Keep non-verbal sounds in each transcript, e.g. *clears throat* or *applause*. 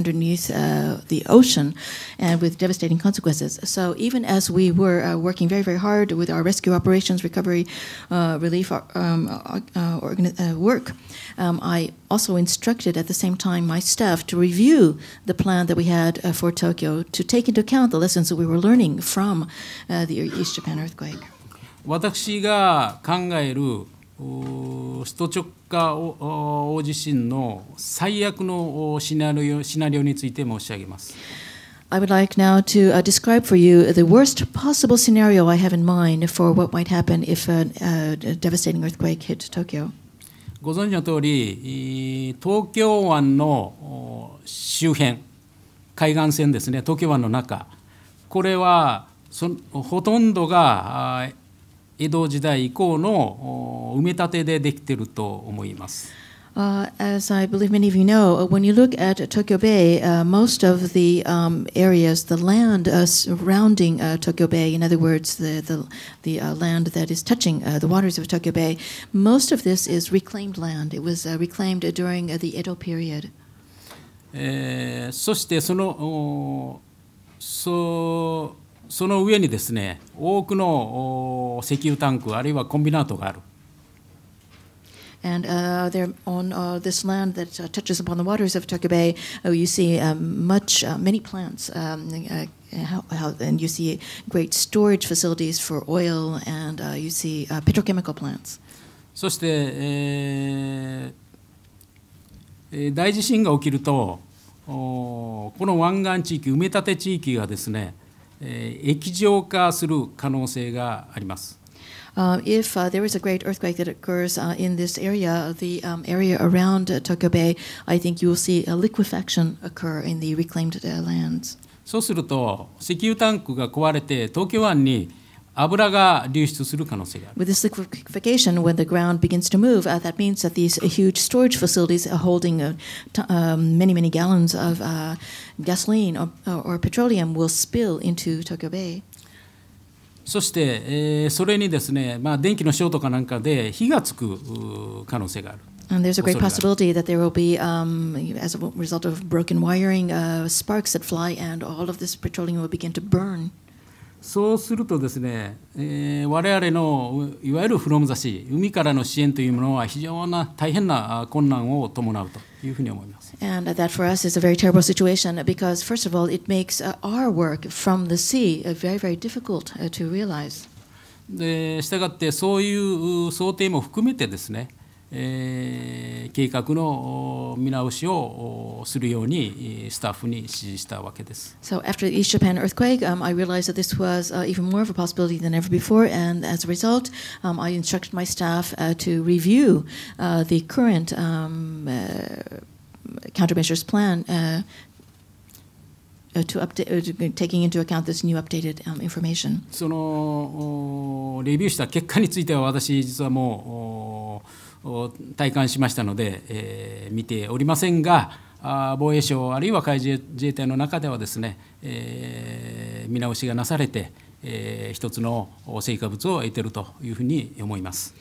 underneath uh, the ocean and with devastating consequences. So even as we were uh, working very, very hard with our rescue operations, recovery, uh, relief uh, um, uh, uh, work, um, I also instructed at the same time my staff to review the plan that we had for Tokyo to take into account the lessons that we were learning from the East Japan earthquake. 私が考える首都直下大地震の最悪のシナリオシナリオについて申し上げます。I would like now to uh, describe for you the worst possible scenario I have in mind for what might happen if a, a devastating earthquake hit Tokyo. ご存知の通り、東京湾の周辺、海岸線ですね、東京湾の中、これはそほとんどが江戸時代以降の埋め立てでできていると思います。Uh, as I believe many of you know, when you look at Tokyo Bay, uh, most of the um, areas, the land uh, surrounding Tokyo Bay, in other words, the, the, the land that is touching the waters of Tokyo Bay, most of this is reclaimed land. It was reclaimed during the Edo period. えー、そしてそのそその上にですね多くの石油タンクあるいはコンビナートがある。And uh, there on uh, this land that uh, touches upon the waters of Tucker Bay, uh, you see um, much, uh, many plants, um, uh, how, how, and you see great storage facilities for oil, and uh, you see uh, petrochemical plants. そして、えー、大地震が起きると、この湾岸地域、埋め立て地域がですね、液状化する可能性があります。Uh, if uh, there is a great earthquake that occurs uh, in this area, the um, area around uh, Tokyo Bay, I think you will see a liquefaction occur in the reclaimed uh, lands. そうすると石油タンクが壊れて東京湾に油が流出する可能性がある。With this liquefaction, when the ground begins to move,、uh, that means that these huge storage facilities are holding uh, um, many, many gallons of、uh, g a s o l or, or petroleum will spill into Tokyo Bay. そして、えー、それにですね、まあ、電気のショートかなんかで火がつく可能性がある。And there's a great possibility that there will be, um, as a result of broken wiring, uh, sparks that fly, and all of this petroleum will begin to burn. そうするとですね、えー、我々のいわゆるフロムザシー、海からの支援というものは非常な大変な困難を伴うというふうに思います。And that for us is a very terrible situation because, first of all, it makes our work from the sea very, very difficult to realize. で、したがってそういう想定も含めてですね、えー、計画の見直しをするようにスタッフに指示したわけです。So after the East Japan earthquake,、um, I realized that this was、uh, even more of a possibility than ever before, and as a result,、um, I instructed my staff、uh, to review、uh, the current、um, uh, countermeasures plan. Uh, to update, taking into account this new updated um, information. そのレビューした結果については私実はもう体感しましたので、えー、見ておりませんが防衛省あるいは海上自衛隊の中ではですね、えー、見直しがなされて、えー、一つの成果物を得ているというふうに思います。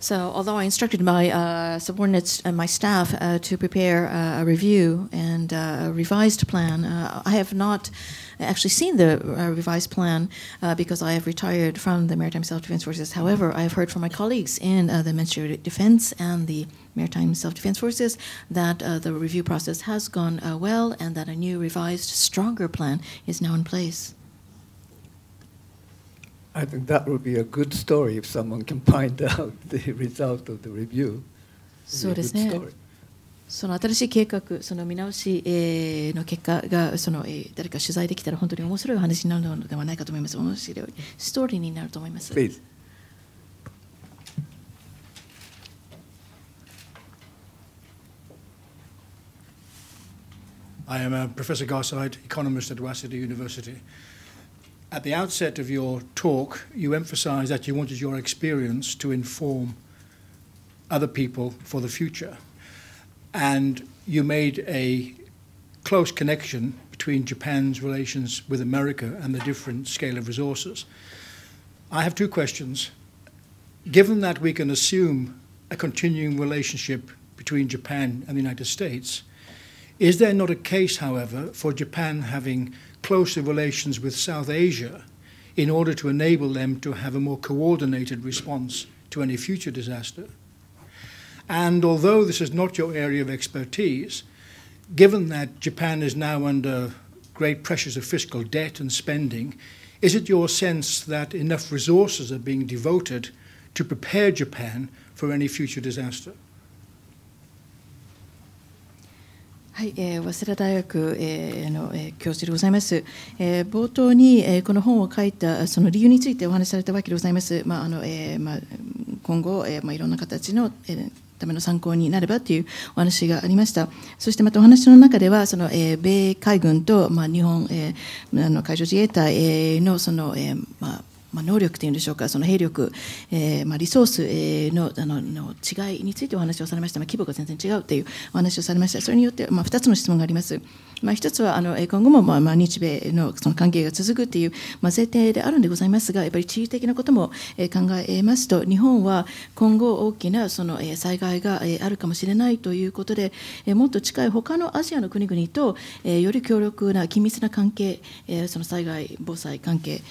So, although I instructed my uh, subordinates and my staff uh, to prepare uh, a review and uh, a revised plan, uh, I have not. actually seen the uh, revised plan uh, because I have retired from the Maritime Self Defense Forces. However, I have heard from my colleagues in uh, the Ministry of Defense and the Maritime Self Defense Forces that uh, the review process has gone uh, well and that a new, revised, stronger plan is now in place. I think that would be a good story if someone can *laughs* find out the result of the review. So, story. その新しい計画、その見直し、えー、の結果がその、えー、誰か取材できたら本当に面白いお話になるのではないかと思います。面白いストーリーになると思います。Please. あ am a Professor Garside, economist at Waseda University. At the outset of your talk, you emphasized that you wanted your experience to inform other people for the future. and you made a close connection between Japan's relations with America and the different scale of resources. I have two questions. Given that we can assume a continuing relationship between Japan and the United States, is there not a case, however, for Japan having closer relations with South Asia in order to enable them to have a more coordinated response to any future disaster? And although this is not your area of expertise, given that Japan is now under great pressures of fiscal debt and spending, is it your sense that enough resources are being devoted to prepare Japan for any future disaster? はい、えー、早稲田大学、えー、の、えー、教授でございます、えー、冒頭に、えー、この本を書いたその理由についてお話しされたわけでございます、まああのえーまあ、今後、えーまあ、いろんな形の、えーための参考になればというお話がありました。そしてまたお話の中では、その、え米海軍と、ま日本、えあの海上自衛隊のその、えま能力というんでしょうか、その兵力、えまリソース、のあのの違いについてお話をされました、ま規模が全然違うというお話をされました、それによって、ま2つの質問があります。まあ、一つはあの今後もまあ日米のその関係が続くという、まあ、前提であるんでございますが、やっぱり地理的なことも考えますと、日本は今後、大きなその災害があるかもしれないということで、もっと近い他のアジアの国々とより強力な緊密な関係、その災害、防災関係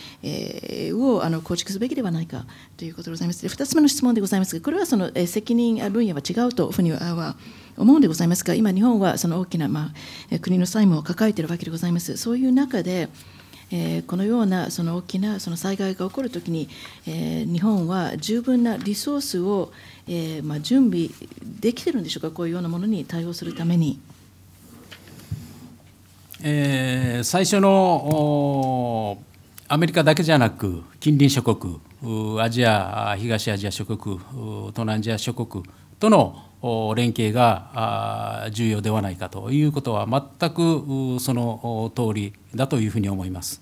をあの構築すべきではないかということでございます。2つ目の質問でございますが、これはその責任分野は違うとふうには思うんでございますが、今、日本はその大きな、まあ、国の債務を抱えているわけでございます。そういう中で、えこのようなその大きなその災害が起こるときに、え日本は十分なリソースを、えまあ、準備できてるんでしょうか、こういうようなものに対応するために。えー、最初のアメリカだけじゃなく近隣諸国アジア東アジア諸国東南アジア諸国との連携が重要ではないかということは全くその通りだというふうに思います。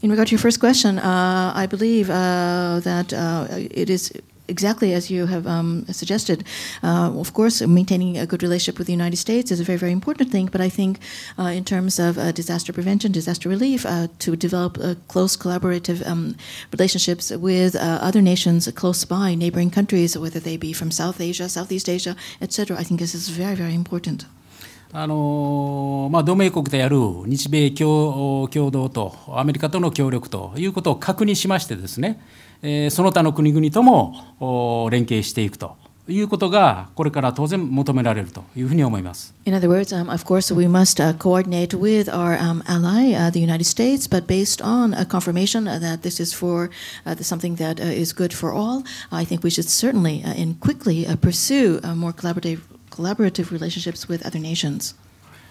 In regard to your first question, uh, I believe uh, that uh, it is exactly as you have um, suggested. Uh, of course, maintaining a good relationship with the United States is a very, very important thing, but I think uh, in terms of uh, disaster prevention, disaster relief, uh, to develop uh, close collaborative um, relationships with uh, other nations close by, neighboring countries, whether they be from South Asia, Southeast Asia, etc., I think this is very, very important. あのまあ、同盟国である日米共同とアメリカとの協力ということを確認しましてですね、えその他の国々とも連携していくと。いうことがこれから当然求められるというふうに思います。In other words, um, of course, we must uh, coordinate with our um, ally, uh, the United States, but based on a confirmation that this is for uh, something that uh, is good for all, I think we should certainly uh, and quickly uh, pursue uh, more collaborative collaborative relationships with other nations.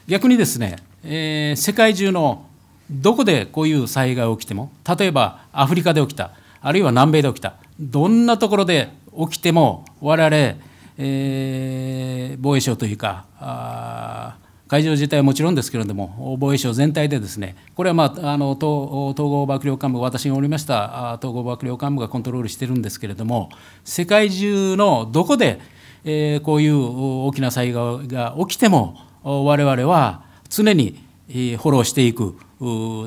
逆にですね、えー、世界中のどこでこういう災害が起きても、例えばアフリカで起きた、あるいは南米で起きた、どんなところで起きても、我々、えー、防衛省というか、あ海上自体はもちろんですけれども、防衛省全体で、ですねこれは、まあ、あの統合幕僚監部、私におりました統合幕僚監部がコントロールしてるんですけれども、世界中のどこで、えー、こういう大きな災害が起きても我々は常にフォローしていく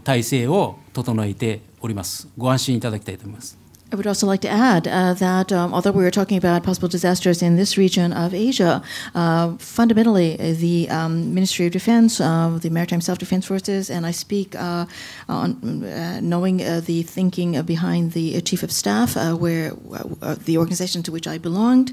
体制を整えております。ご安心いただきたいと思います。I would also like to add uh, that um, although we were talking about possible disasters in this region of Asia, uh, fundamentally uh, the um, Ministry of Defense, uh, the Maritime Self-Defense Forces, and I speak uh, on uh, knowing the thinking behind the Chief of Staff, where the organization to which I belonged,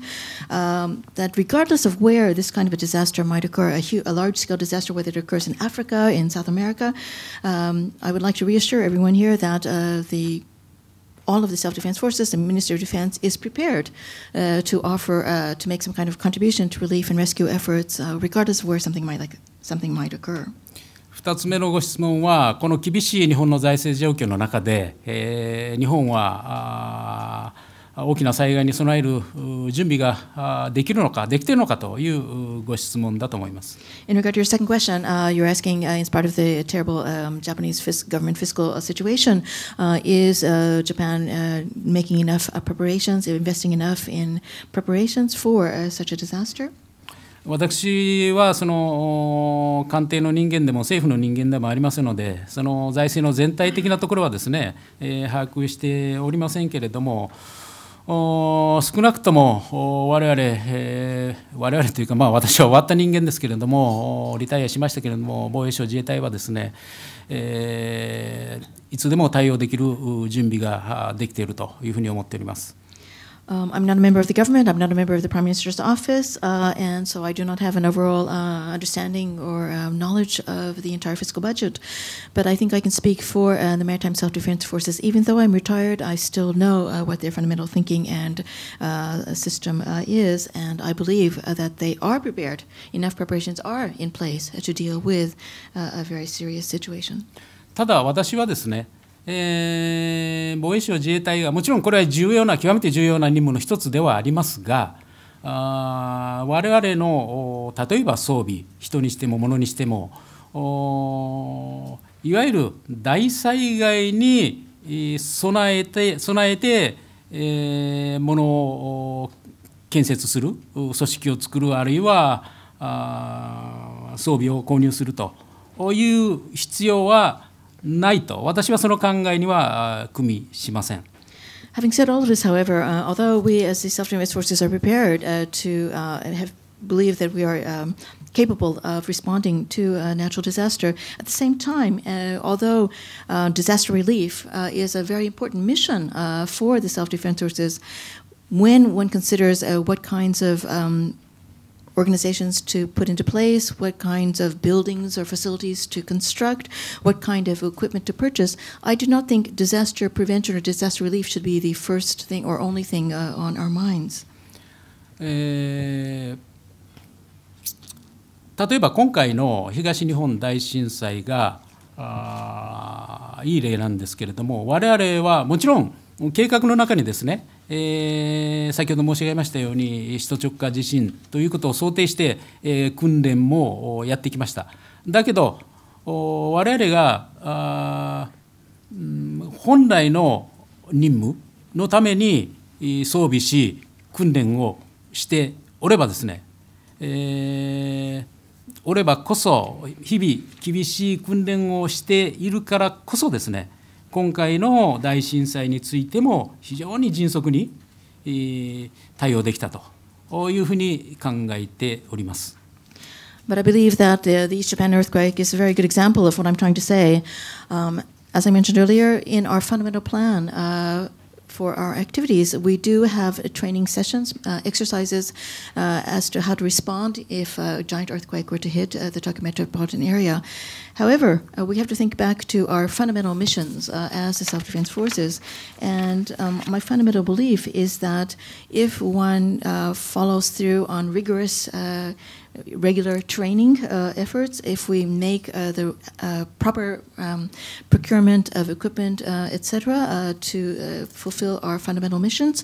um, that regardless of where this kind of a disaster might occur, a, a large-scale disaster, whether it occurs in Africa, in South America, um, I would like to reassure everyone here that the all of the self-defense forces, the Ministry of Defense is prepared uh, to offer uh, to make some kind of contribution to relief and rescue efforts, uh, regardless of where something might like something might occur. 2つ目のご質問は、この厳しい日本の財政状況の中で、えー、日本はあ大きな災害に備える準備ができるのか、できているのかというご質問だと思います。In regard to your second question,、uh, you're asking, uh, in spite of the terrible、um, Japanese fisc government fiscal situation,、uh, is uh, Japan uh, making enough uh, preparations, investing enough in preparations for uh, such a disaster? 私はその官邸の人間でも政府の人間でもありますので、その財政の全体的なところはですね、えー、把握しておりませんけれども、少なくとも我々、えー、我々というか、まあ、私は終わった人間ですけれども、リタイアしましたけれども、防衛省自衛隊はですね、えー、いつでも対応できる準備ができているというふうに思っております。Um, I'm not a member of the government. I'm not a member of the Prime Minister's office, uh, and so I do not have an overall uh, understanding or um, knowledge of the entire fiscal budget. But I think I can speak for uh, the Maritime Self Defense Forces. Even though I'm retired, I still know uh, what their fundamental thinking and uh, system uh, is, and I believe that they are prepared. Enough preparations are in place to deal with a very serious situation. ただ私はですねえー、防衛省自衛隊はもちろんこれは重要な極めて重要な任務の一つではありますがあ我々の例えば装備人にしても物にしてもいわゆる大災害に備えて備えて、えー、物を建設する組織を作るあるいは装備を購入するという必要はないと私はその考えには組みしません。Having said all of this, however, uh, although we as the self defense forces are prepared uh, to uh, have believe that we are um, capable of responding to a natural disaster. At the same time, uh, although uh, disaster relief is a very important mission for the self defense forces, when one considers what kinds of um, organizations to put into place, what kinds of buildings or facilities to construct, what kind of equipment to purchase, I do not think disaster prevention or disaster relief should be the first thing or only thing uh, on our minds. えー、例えば今回の東日本大震災があいい例なんですけれども我々はもちろん計画の中にですねえー、先ほど申し上げましたように首都直下地震ということを想定して、えー、訓練もやってきましただけど我々が、うん、本来の任務のために装備し訓練をしておればですね、えー、おればこそ日々厳しい訓練をしているからこそですね今回の大震災についても非常に迅速に対応できたというふうに考えております。But I believe that the, the East Japan earthquake is a very good example of what I'm trying to say. Um, as I mentioned earlier, in our fundamental plan, uh, for our activities, we do have uh, training sessions, uh, exercises uh, as to how to respond if a giant earthquake were to hit uh, the Tokyo metropolitan area. However, uh, we have to think back to our fundamental missions uh, as the self defense forces. And um, my fundamental belief is that if one follows through on rigorous regular training uh, efforts, if we make uh, the uh, proper um, procurement of equipment, uh, etc., uh, to uh, fulfill our fundamental missions,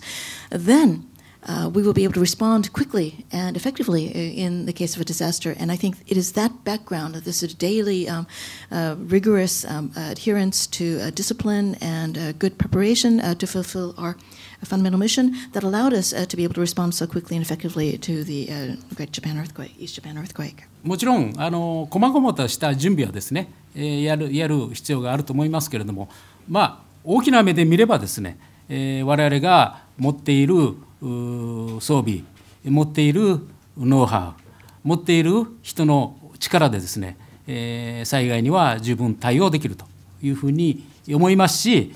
then uh, we will be able to respond quickly and effectively in the case of a disaster. And I think it is that background of this daily um, uh, rigorous um, adherence to uh, discipline and uh, good preparation uh, to fulfill our fundamental mission that allowed us to be able to respond so quickly and effectively to the Great Japan earthquake, East Japan earthquake. もちろん、あの、こまごまとした準備はですね、えー、やる、やる必要があると思いますけれども、まあ、大きな目で見ればですね、えー、我々が持っている装備持っているノウハウ持っている人の力でですね、え災害には十分対応できるというふうに思いますし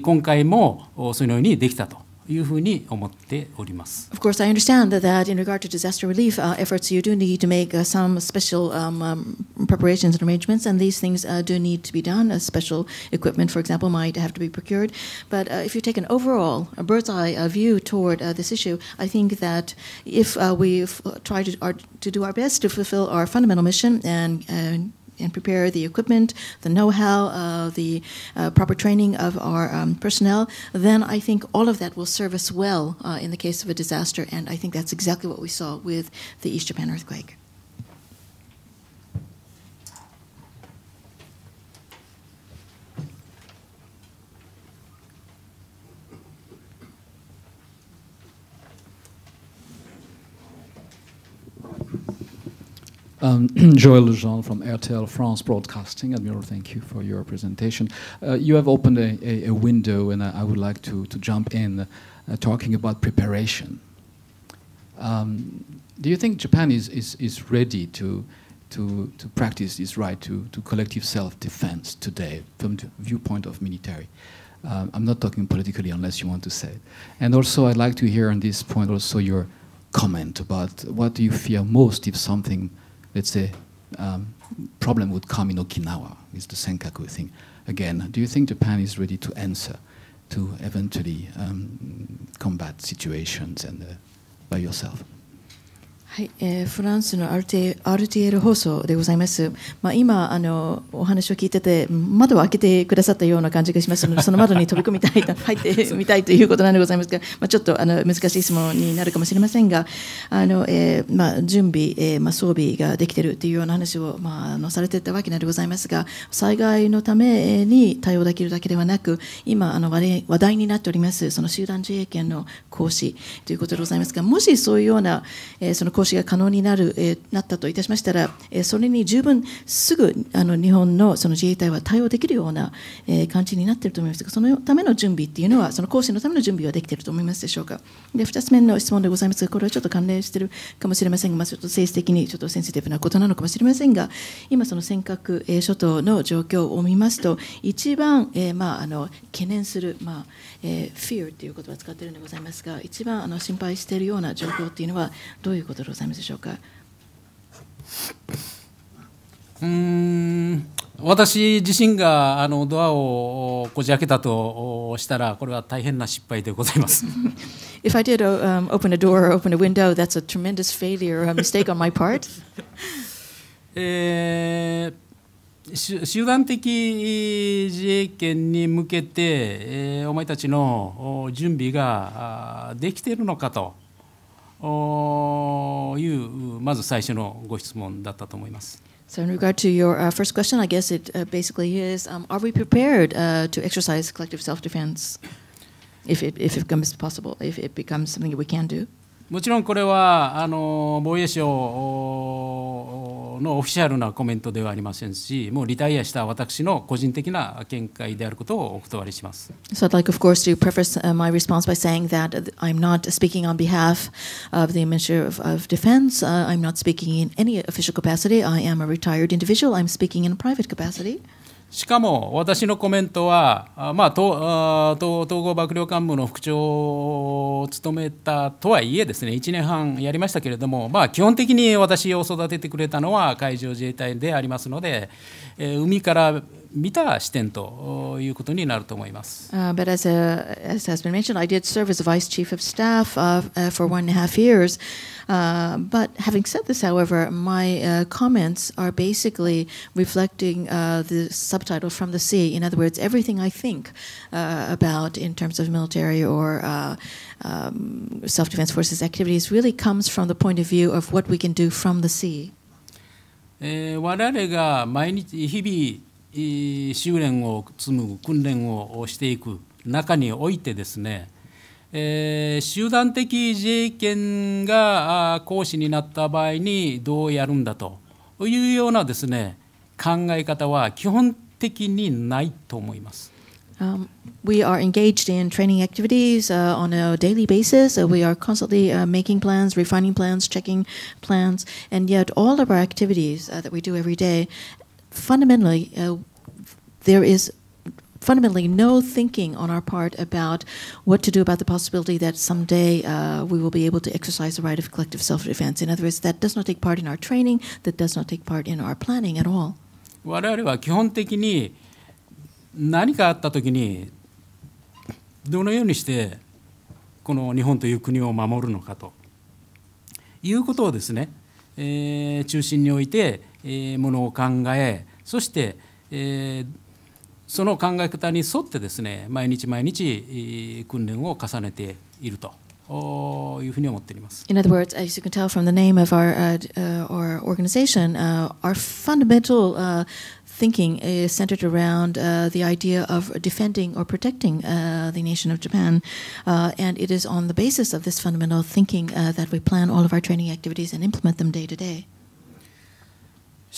今回もそのようにできたというふうに思っております。Of course, I understand that in regard to disaster relief uh, efforts, you do need to make uh, some special um, um, preparations and arrangements, and these things uh, do need to be done. A special equipment, for example, might have to be procured. But if you take an overall, a bird's eye view toward this issue, I think that if we try to, to do our best to fulfill our fundamental mission and and prepare the equipment, the know-how, uh, the uh, proper training of our um, personnel, then I think all of that will serve us well uh, in the case of a disaster. And I think that's exactly what we saw with the East Japan earthquake. Um, *clears throat* Joël Lejean from RTL France Broadcasting. Admiral, thank you for your presentation. Uh, you have opened a, a, a window, and I, I, would like to, to jump in uh, talking about preparation. Um, do you think Japan is, is, is ready to, to, to practice this right to, to collective self defense today from the viewpoint of military? Um, I'm not talking politically unless you want to say it. And also, I'd like to hear on this point also your comment about what do you fear most if something let's say, um, problem would come in Okinawa with the Senkaku thing. Again, do you think Japan is ready to answer to eventually um, combat situations and uh, by yourself? はい、えー、フランスの RT RTL 放送でございます。まあ、今あのお話を聞いてて窓を開けてくださったような感じがしますので、*laughs* その窓に飛び込みたい *laughs* 入ってみたいということなんでございますが、まあ、ちょっとあの難しい質問になるかもしれませんが、あの、えー、まあ準備、えー、まあ装備ができているというような話をまああのされていたわけなのでございますが、災害のために対応できるだけではなく、今あの話題になっておりますその集団自衛権の行使ということでございますが、もしそういうような、えー、その行使が可能になる、えー、なったといたしましたら、えー、それに十分すぐあの日本のその自衛隊は対応できるような、えー、感じになっていると思いますが、そのための準備っていうのは、その講師のための準備はできていると思いますでしょうか。で、2つ目の質問でございますが、これはちょっと関連しているかもしれませんが、まあ、ちょっと政治的にちょっとセンシティブなことなのかもしれませんが、今、その尖閣、えー、諸島の状況を見ますと、一番、えーまあ、あの懸念する、まあえー、fear という言葉を使っているのでございますが、一番あの心配しているような状況というのは、どういうことでございますでしょうか。うん私自身があのドアをこじ開けたとしたら、これは大変な失敗でございます。*laughs* If I did um, open a door or open a window, that's a tremendous failure or a mistake on my part. *laughs* えー集団的自衛権に向けて、えー、お前たちの準備ができているのかというまず最初のご質問だったと思います。So in regard to your uh, first question, I guess it uh, basically is: um, Are we prepared uh, to exercise collective self-defense if it if it becomes possible, if it becomes something that we can do? もちろんこれはあの防衛省のオフィシャルなコメントではありませんし、もうリタイアした私の個人的な見解であることをお断りします。So I'd like, of course, to preface my response by saying that I'm not speaking on behalf of the Ministry of, of Defense. Uh, I'm not speaking in any official capacity. I am a retired individual. I'm speaking in private capacity. しかも私のコメントは、まあ、統合幕僚幹部の副長を務めたとはいえですね1年半やりましたけれども、まあ、基本的に私を育ててくれたのは海上自衛隊でありますので、えー、海から見た視点ということになると思います。Uh, but as, a, uh, as has been mentioned, I did serve as vice chief of staff uh, uh for one and a half years. Uh, but having said this, however, my uh, comments are basically reflecting uh, the subtitle from the sea. In other words, everything I think uh, about in terms of military or uh, um, self defense forces activities really comes from the point of view of what we can do from the sea. えー、我々が毎日日々 eh, 修練を積む訓練をしていく中においてですね、えー、集団的自衛権が行使になった場合にどうやるんだというようなですね考え方は基本的にないと思います。Um, we are engaged in training activities uh, on a daily basis. Uh, we are constantly uh, making plans, refining plans, checking plans, and yet all of our activities that we do every day fundamentally, uh, there is fundamentally no thinking on our part about what to do about the possibility that someday uh, we will be able to exercise the right of collective self-defense. In other words, that does not take part in our training, that does not take part in our planning at all. 我々は基本的に何かあった時にどのようにしてこの日本という国を守るのかということをですね、えー、中心においてものを考えそして、えー、その考え方に沿ってですね毎日毎日訓練を重ねていると。いうふうに思っておます。In other words, as you can tell from the name of our uh, uh, our organization, uh, our fundamental uh, thinking is centered around uh, the idea of defending or protecting uh, the nation of Japan. Uh, and it is on the basis of this fundamental thinking uh, that we plan all of our training activities and implement them day to day.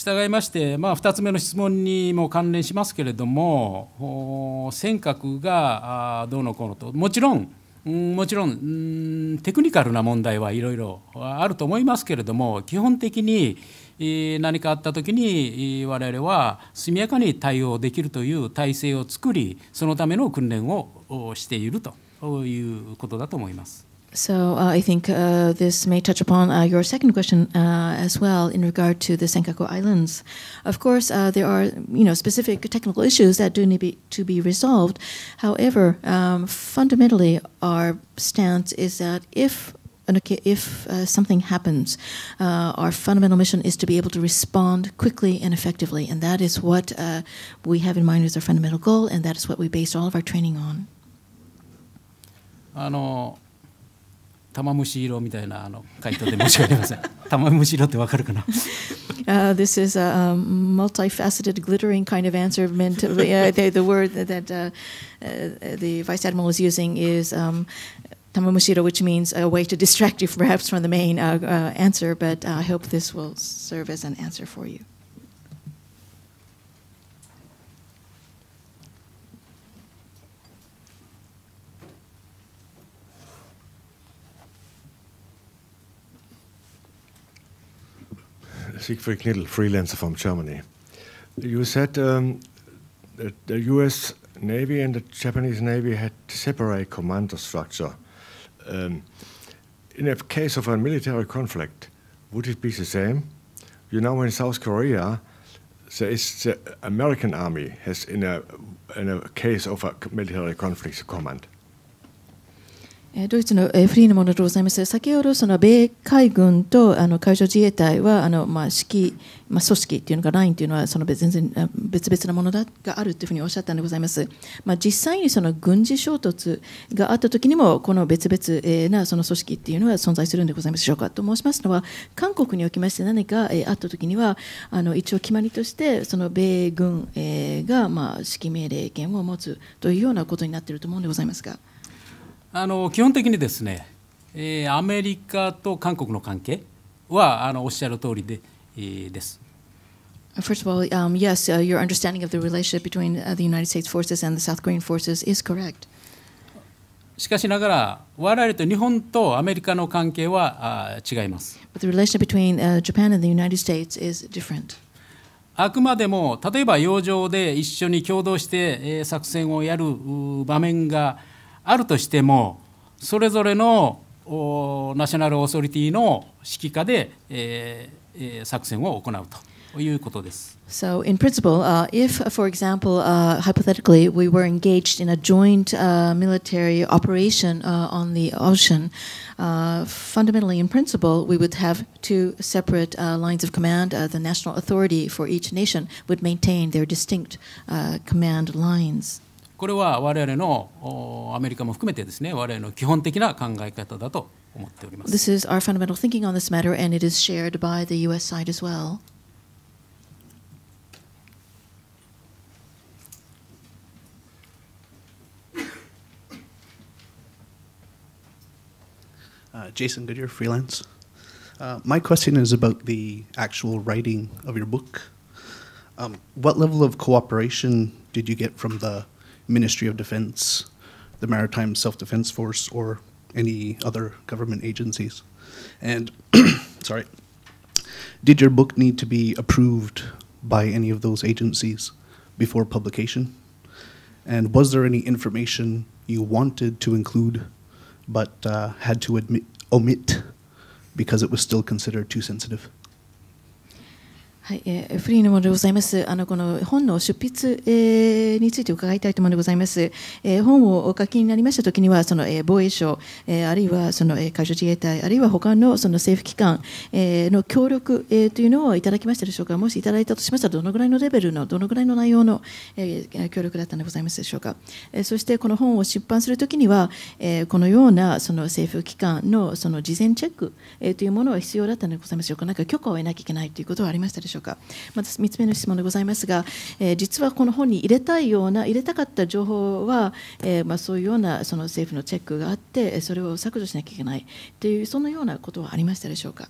従いまして、まあ、2つ目の質問にも関連しますけれども尖閣がどうのこうのともちろんもちろんテクニカルな問題はいろいろあると思いますけれども基本的に何かあった時に我々は速やかに対応できるという体制を作りそのための訓練をしているということだと思います。So uh, I think uh, this may touch upon uh, your second question uh, as well in regard to the Senkaku Islands. Of course, uh, there are you know specific technical issues that do need be, to be resolved. However, um, fundamentally, our stance is that if if uh, something happens, uh, our fundamental mission is to be able to respond quickly and effectively, and that is what uh, we have in mind as our fundamental goal, and that is what we base all of our training on. あの玉虫色みたいなあの回答で申し訳ありません。玉虫色ってわかるかな *laughs* *laughs* uh, this is a multifaceted, glittering kind of answer. Meant to, uh, the, the word that uh, uh, the vice admiral is using is um, tamamushiro, which means a way to distract you perhaps from the main uh, uh, answer. But I hope this will serve as an answer for you. Siegfried Knittel, freelancer from Germany. You said um, that the US Navy and the Japanese Navy had separate commander structure. Um, in a case of a military conflict, would it be the same? You know, in South Korea, the, the American army has, in a, in a case of a military conflict, a command. ドイツのフリーのものでございます。先ほどその米海軍とあの海上自衛隊はあのまあ指揮、まあ、組織っていうのがラインっていうのはその全然別々なものだがあるというふうにおっしゃったんでございます。まあ、実際にその軍事衝突があった時にもこの別々なその組織っていうのは存在するんでございますでしょうかと申しますのは韓国におきまして何かあった時にはあの一応決まりとしてその米軍がまあ指揮命令権を持つというようなことになっていると思うんでございますが。あの基本的にですね、えー、アメリカと韓国の関係はあのおっしゃる通りで、えー、です。First of all, um, yes, uh, your understanding of the relationship between uh, the United States forces and the South Korean forces is correct. しかしながら、我々と日本とアメリカの関係はあ違います。But the relationship between、uh, Japan and the United States is different. あくまでも、例えば洋上で一緒に共同して作戦をやる場面があるとしてもそれぞれのナショナルオーソリティの指揮下で、えー、作戦を行うと。いうことです。So, in principle, uh, if, for example, uh, hypothetically, we were engaged in a joint uh, military operation uh, on the ocean, uh, fundamentally, in principle, we would have two separate uh, lines of command. Uh, the national authority for each nation would maintain their distinct uh, command lines. これは我々のアメリカも含めてですね我々の基本的な考え方だと思っております。This is our fundamental thinking on this matter and it is shared by the US side as well. Uh, Jason Goodyear, freelance. Uh, my question is about the actual writing of your book. Um, what level of cooperation did you get from the Ministry of Defense, the Maritime Self-Defense Force, or any other government agencies. And, *clears throat* sorry, did your book need to be approved by any of those agencies before publication? And was there any information you wanted to include but uh, had to admit, omit because it was still considered too sensitive? はい、えー、フリーのものでございます。あのこの本の執筆、えー、について伺いたいと思うのでございます。えー、本をお書きになりましたときにはその、えー、防衛省、えー、あるいはその、えー、海上自衛隊あるいは他のその政府機関、えー、の協力、えー、というのをいただきましたでしょうか。もしいただいたとしましたらどのぐらいのレベルのどのぐらいの内容の、えー、協力だったのでございますでしょうか。えー、そしてこの本を出版するときには、えー、このようなその政府機関のその事前チェック、えー、というものは必要だったのでございますでしょうか。なんか許可を得なきゃいけないということはありましたでしょうか。ょうかまず3つ目の質問でございますが、えー、実はこの本に入れたいような入れたかった情報は、えー、まあ、そういうようなその政府のチェックがあってそれを削除しなきゃいけないというそのようなことはありましたでしょうか。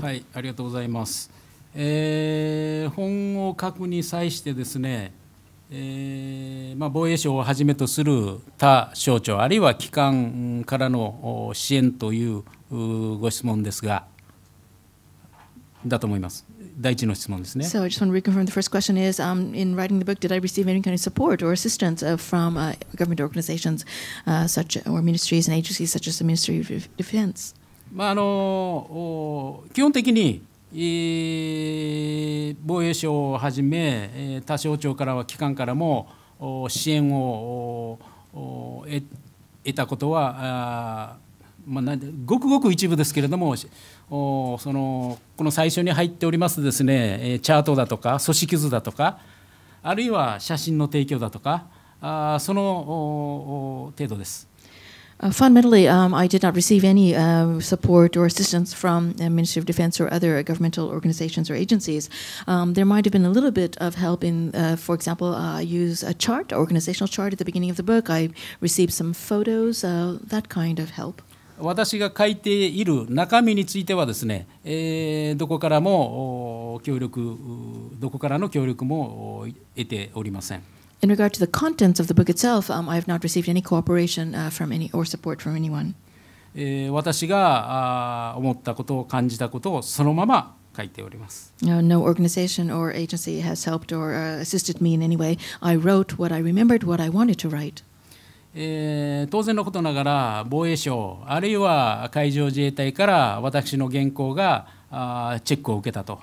はいありがとうございます。えー、本を書くに際してですね、えー、まあ、防衛省をはじめとする他省庁あるいは機関からの支援というご質問ですが。だと思います。第一の質問ですね。So I just want to reconfirm the first question is、um, in writing the book, did I receive any kind of support or assistance from、uh, government organizations、uh, such or ministries and agencies such as the Ministry of Defense? まああの基本的に、えー、防衛省をはじめ、えー、他省庁からは機関からも支援を得たことはあ、まあ、ごくごく一部ですけれどもそのこの最初に入っておりますですねチャートだとか組織図だとかあるいは写真の提供だとかあその程度です。Uh, fundamentally, um, I did not receive any uh, support or assistance from the uh, Ministry of Defense or other governmental organizations or agencies. Um, there might have been a little bit of help in, for example, I use a chart, organizational chart at the beginning of the book. I received some photos, that kind of help. 私が書いている中身についてはですね、えー、どこからも協力どこからの協力も得ておりません。In regard to the contents of the book itself, um, I have not received any cooperation uh, from any or support from anyone. 私が思ったことを感じたことをそのまま書いております。No organization or agency has helped or assisted me in any way. I wrote what I remembered, what I wanted to write. えー、当然のことながら防衛省あるいは海上自衛隊から私の原稿があチェックを受けたと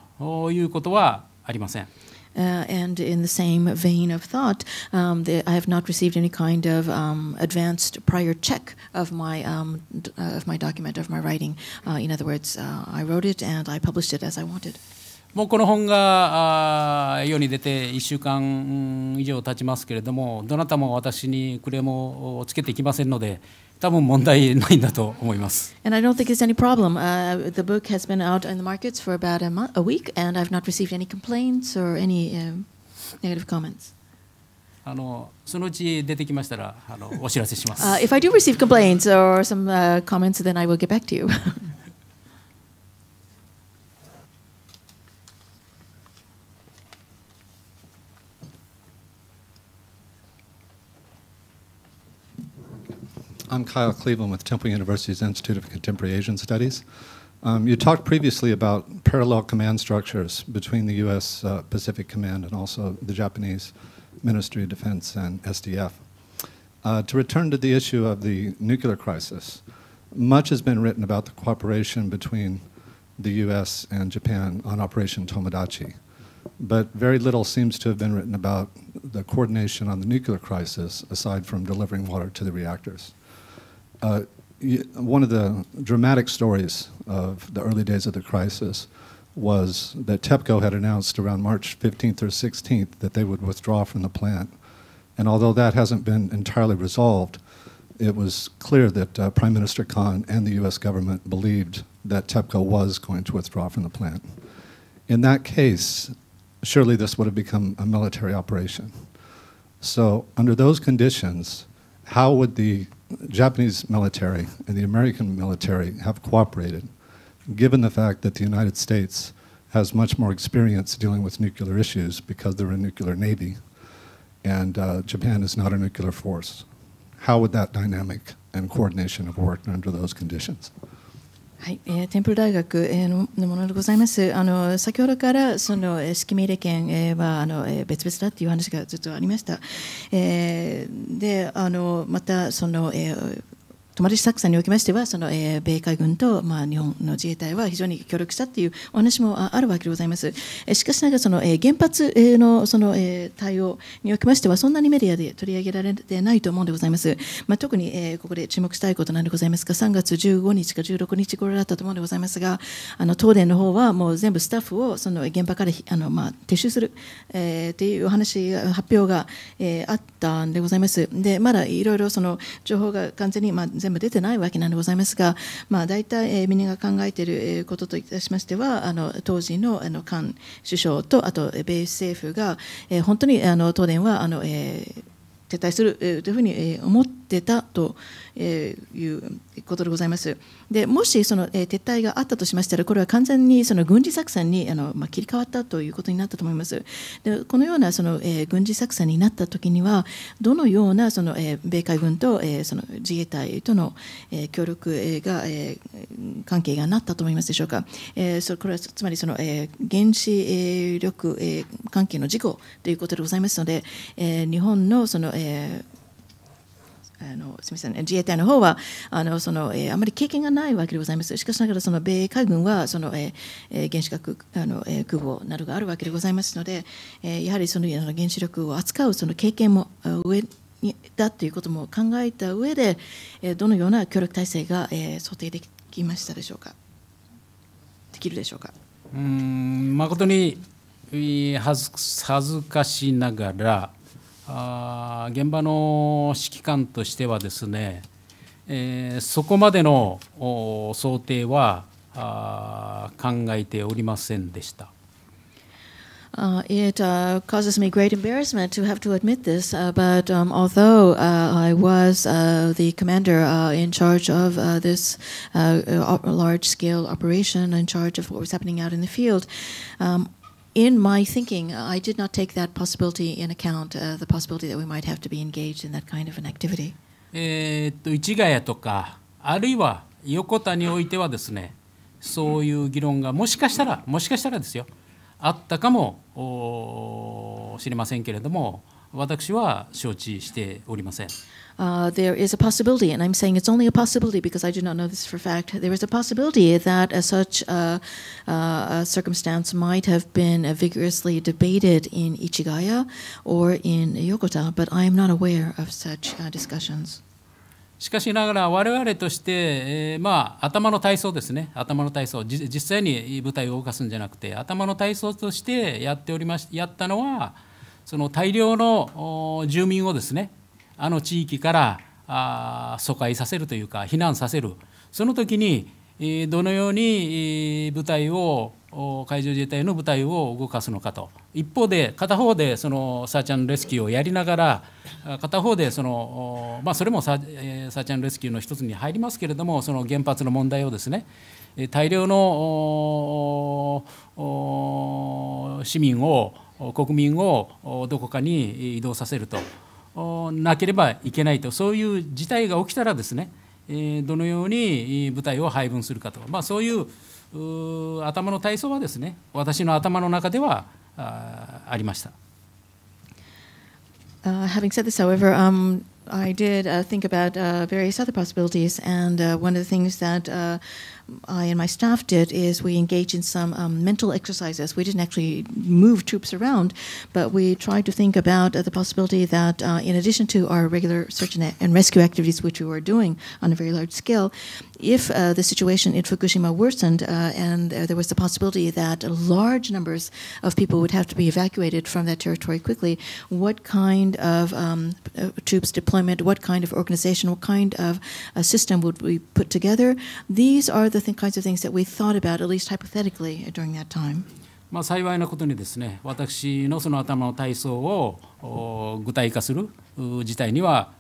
いうことはありません。Uh, and in the same vein of thought, um, the, I have not received any kind of um, advanced prior check of my um, uh, of my document of my writing. Uh, in other words, I wrote it and I published it as I wanted. もうこの本が世に出て1週間以上経ちますけれどもどなたも私にクレームをつけてきませんので多分問題ないんだと思います。And I don't think it's any problem.、Uh, the book has been out in the markets for about a, month, a week and I've not received any complaints or any、uh, negative comments. あのそのうち出てきましたらあのお知らせします。Uh, if I do receive complaints or some、uh, comments, then I will get back to you. I'm Kyle Cleveland with Temple University's Institute of Contemporary Asian Studies. Um, you talked previously about parallel command structures between the U.S. Uh, Pacific Command and also the Japanese Ministry of Defense and SDF. Uh, to return to the issue of the nuclear crisis, much has been written about the cooperation between the U.S. and Japan on Operation Tomodachi, but very little seems to have been written about the coordination on the nuclear crisis aside from delivering water to the reactors. Uh, one of the dramatic stories of the early days of the crisis was that TEPCO had announced around March 15th or 16th that they would withdraw from the plant. And although that hasn't been entirely resolved, it was clear that uh, Prime Minister Khan and the US government believed that TEPCO was going to withdraw from the plant. In that case, surely this would have become a military operation. So, under those conditions, how would the Japanese military and the American military have cooperated, given the fact that the United States has much more experience dealing with nuclear issues because they're a nuclear navy, and uh, Japan is not a nuclear force. How would that dynamic and coordination have worked under those conditions? はい、えー、テンプル大学、えー、のものでございます。あの先ほどからその指揮命令権、えー、はあの、えー、別々だっていう話がずっとありました。えー、で、あのまたその、えー泊り作戦におきましてはその、えー、米海軍と、まあ、日本の自衛隊は非常に協力したというお話もあるわけでございます。えー、しかしながらその、えー、原発のその、えー、対応におきましてはそんなにメディアで取り上げられてないと思うんでございます。まあ、特に、えー、ここで注目したいことなんでございますが3月15日か16日頃だったと思うんでございますがあの東電の方はもう全部スタッフをその現場からあの、まあ、撤収する、えー、ていうお話発表が、えー、あったんでございます。でまだいろいろその情報が完全に、まあ全部出てないわけなんでございますが、まあ、大体、えー、なが考えていることといたしましてはあの当時のあの菅首相とあと米政府が、えー、本当にあの東電はあの、えー、撤退するというふうに思ってってたということでございます。でもしその撤退があったとしましたら、これは完全にその軍事作戦にあの、まあ、切り替わったということになったと思います。でこのようなその、え軍事作戦になったときには、どのようなその、え米海軍と、えその自衛隊との、え協力が、え関係がなったと思いますでしょうか。えそこれはつまりその、え原子力、え関係の事故ということでございますので、え日本のその、えあのすみません自衛隊の方はあのその、えー、あまり経験がないわけでございます。しかしながらその米海軍はその、えー、原子核あの、えー、空母などがあるわけでございますので、えー、やはりその原子力を扱うその経験も上にだということも考えた上で、えー、どのような協力体制が、えー、想定できましたでしょうか。できるでしょうか。うん誠に恥ずかしながら。あ現場の指揮官としてはですね、えー、そこまでの想定はあ考えておりませんでした。Uh, it uh, causes me great embarrassment to have to admit this, uh, but um, although I was the commander in charge of this large scale operation, in charge of what was happening out in the field, um, in my thinking, I did not take that possibility in account, uh, the possibility that we might have to be engaged in that kind of an activity. そういう議論がもしかしたらもしかしたらですよあったかもしれませんけれども私は承知しておりません。Uh, there is a possibility, and I'm saying it's only a possibility because I do not know this for fact. There is a possibility that a such a, a circumstance might have been vigorously debated in Ichigaya or in Yokota, but I am not aware of such uh, discussions. しかしながら我々として、えー、まあ頭の体操ですね頭の体操実際に舞台を動かすんじゃなくて頭の体操としてやっておりましやったのはその大量の住民をですねあの地域から疎開させるというか避難させるその時にどのように部隊を海上自衛隊の部隊を動かすのかと一方で片方でそのサーチャンレスキューをやりながら片方でその、まあ、それもサーチャンレスキューの一つに入りますけれどもその原発の問題をですね大量の市民を国民をどこかに移動させるとなければいけないとそういう事態が起きたらですねどのように部隊を配分するかと、まあ、そういう頭の体操はですね私の頭の中ではありました。Uh, having said this, however, um, I did uh, think about uh, various other possibilities, and uh, one of the things that uh, I and my staff did is we engaged in some um, mental exercises. We didn't actually move troops around, but we tried to think about uh, the possibility that, uh, in addition to our regular search and, and, rescue activities, which we were doing on a very large scale, if uh, the situation in Fukushima worsened uh, and uh, there was the possibility that large numbers of people would have to be evacuated from that territory quickly, what kind of um, uh, troops deployment, what kind of organization, what kind of system would we put together? These are the kinds of things that we thought about, at least hypothetically, during that time. まあ幸いなことにですね、私のその頭の体操を具体化する事態には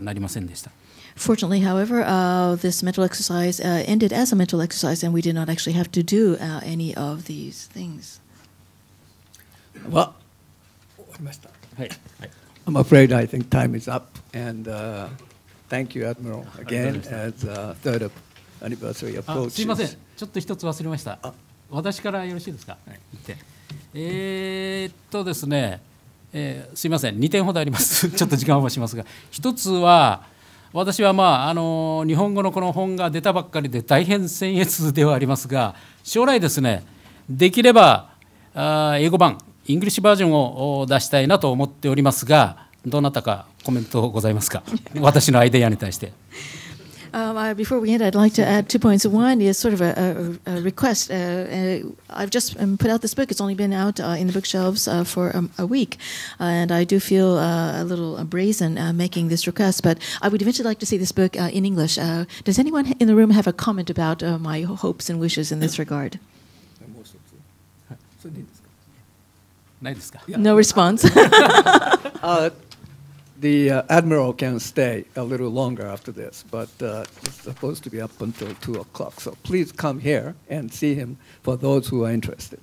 なりませんでした。Fortunately, however, uh, this mental exercise uh, ended as a mental exercise, and we did not actually have to do uh, any of these things. Well, I'm afraid I think time is up, and thank you, Admiral, again as third of. すいません、ちょっと一つ忘れました。私からよろしいですか。はい、えー、っとですね、えー、すいません、2点ほどあります。*laughs* ちょっと時間をーしますが、一つは。私は、まあ、あの日本語のこの本が出たばっかりで大変僭越ではありますが将来ですねできればあ英語版イングリッシュバージョンを出したいなと思っておりますがどなたかコメントございますか *laughs* 私のアイデアに対して。Um, I, before we end, I'd like to add two points. One is sort of a, a, a request. Uh, uh I've just um, put out this book. It's only been out uh, in the bookshelves uh, for um, a week, and I do feel uh, a little brazen making this request. But I would eventually like to see this book in English. does anyone in the room have a comment about my hopes and wishes in this regard? No response. *laughs* *laughs* the uh, admiral can stay a little longer after this, but uh, it's supposed to be up until 2 o'clock. So please come here and see him for those who are interested.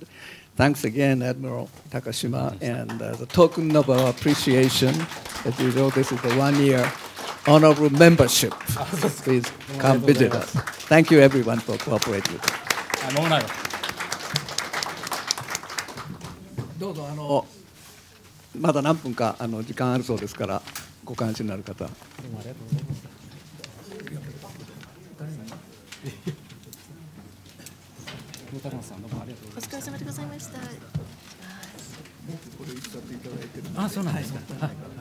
Thanks again, Admiral Takashima, and as uh, a token of our appreciation, as you know, this is the one-year honorable membership. *laughs* Please come visit us. Thank you, everyone, for cooperating with us. どうぞあのまだ何分かあの時間あるそうですからご関心のある方。うありがとうございます。お疲れ様でございました。あ、そうなんですか。はい